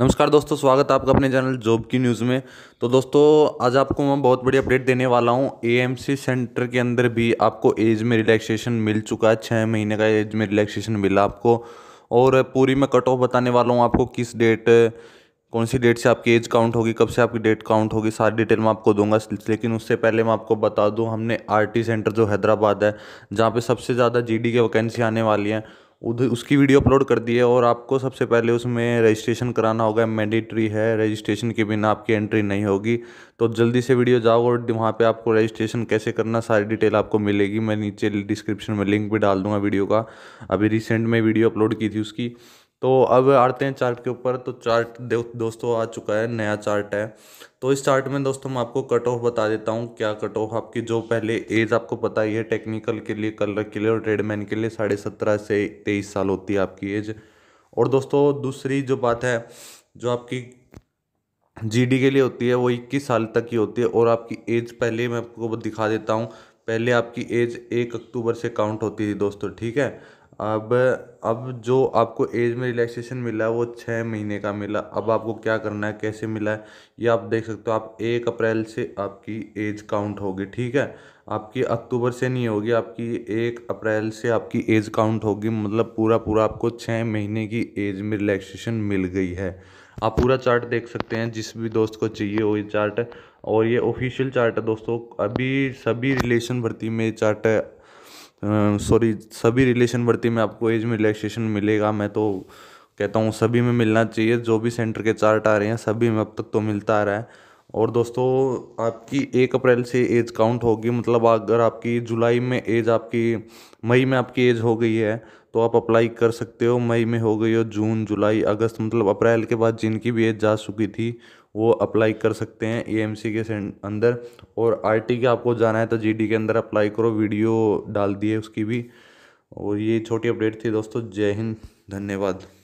नमस्कार दोस्तों स्वागत है आपका अपने चैनल जॉब की न्यूज़ में तो दोस्तों आज आपको मैं बहुत बड़ी अपडेट देने वाला हूँ एएमसी सेंटर के अंदर भी आपको एज में रिलैक्सेशन मिल चुका है छः महीने का एज में रिलैक्सेशन मिला आपको और पूरी मैं कट ऑफ बताने वाला हूँ आपको किस डेट कौन सी डेट से आपकी एज काउंट होगी कब से आपकी डेट काउंट होगी सारी डिटेल मैं आपको दूंगा लेकिन उससे पहले मैं आपको बता दूं हमने आरटी सेंटर जो हैदराबाद है जहाँ पे सबसे ज़्यादा जीडी की वैकेंसी आने वाली है उधर उसकी वीडियो अपलोड कर दी है और आपको सबसे पहले उसमें रजिस्ट्रेशन कराना होगा मैंडेटरी है रजिस्ट्रेशन के बिना आपकी एंट्री नहीं होगी तो जल्दी से वीडियो जाओ और वहाँ पे आपको रजिस्ट्रेशन कैसे करना सारी डिटेल आपको मिलेगी मैं नीचे डिस्क्रिप्शन में लिंक भी डाल दूंगा वीडियो का अभी रिसेंट में वीडियो अपलोड की थी उसकी तो अब आते हैं चार्ट के ऊपर तो चार्ट दोस्तों आ चुका है नया चार्ट है तो इस चार्ट में दोस्तों मैं आपको कट ऑफ बता देता हूँ क्या कट ऑफ आपकी जो पहले एज आपको पता ही है टेक्निकल के लिए कलर के लिए और ट्रेडमैन के लिए साढ़े सत्रह से तेईस साल होती है आपकी एज और दोस्तों दूसरी जो बात है जो आपकी जी के लिए होती है वो इक्कीस साल तक की होती है और आपकी एज पहले मैं आपको दिखा देता हूँ पहले आपकी एज एक अक्टूबर से काउंट होती थी दोस्तों ठीक है अब अब जो आपको एज में रिलैक्सेशन मिला है वो छः महीने का मिला अब आपको क्या करना है कैसे मिला है ये आप देख सकते हो आप एक अप्रैल से आपकी एज काउंट होगी ठीक है आपकी अक्टूबर से नहीं होगी आपकी एक अप्रैल से आपकी एज काउंट होगी मतलब पूरा पूरा आपको छः महीने की एज में रिलैक्सेशन मिल गई है आप पूरा चार्ट देख सकते हैं जिस भी दोस्त को चाहिए वो ये चार्ट और ये ऑफिशियल चार्ट है दोस्तों अभी सभी रिलेशन भर्ती में चार्ट सॉरी सभी रिलेशन भर्ती में आपको एज में रिलैक्सेशन मिलेगा मैं तो कहता हूँ सभी में मिलना चाहिए जो भी सेंटर के चार्ट आ रहे हैं सभी में अब तक तो मिलता आ रहा है और दोस्तों आपकी एक अप्रैल से एज काउंट होगी मतलब अगर आपकी जुलाई में एज आपकी मई में आपकी एज हो गई है तो आप अप्लाई कर सकते हो मई में हो गई हो जून जुलाई अगस्त मतलब अप्रैल के बाद जिनकी भी एज जा चुकी थी वो अप्लाई कर सकते हैं ए के अंदर और आरटी के आपको जाना है तो जी के अंदर अप्लाई करो वीडियो डाल दिए उसकी भी और ये छोटी अपडेट थी दोस्तों जय हिंद धन्यवाद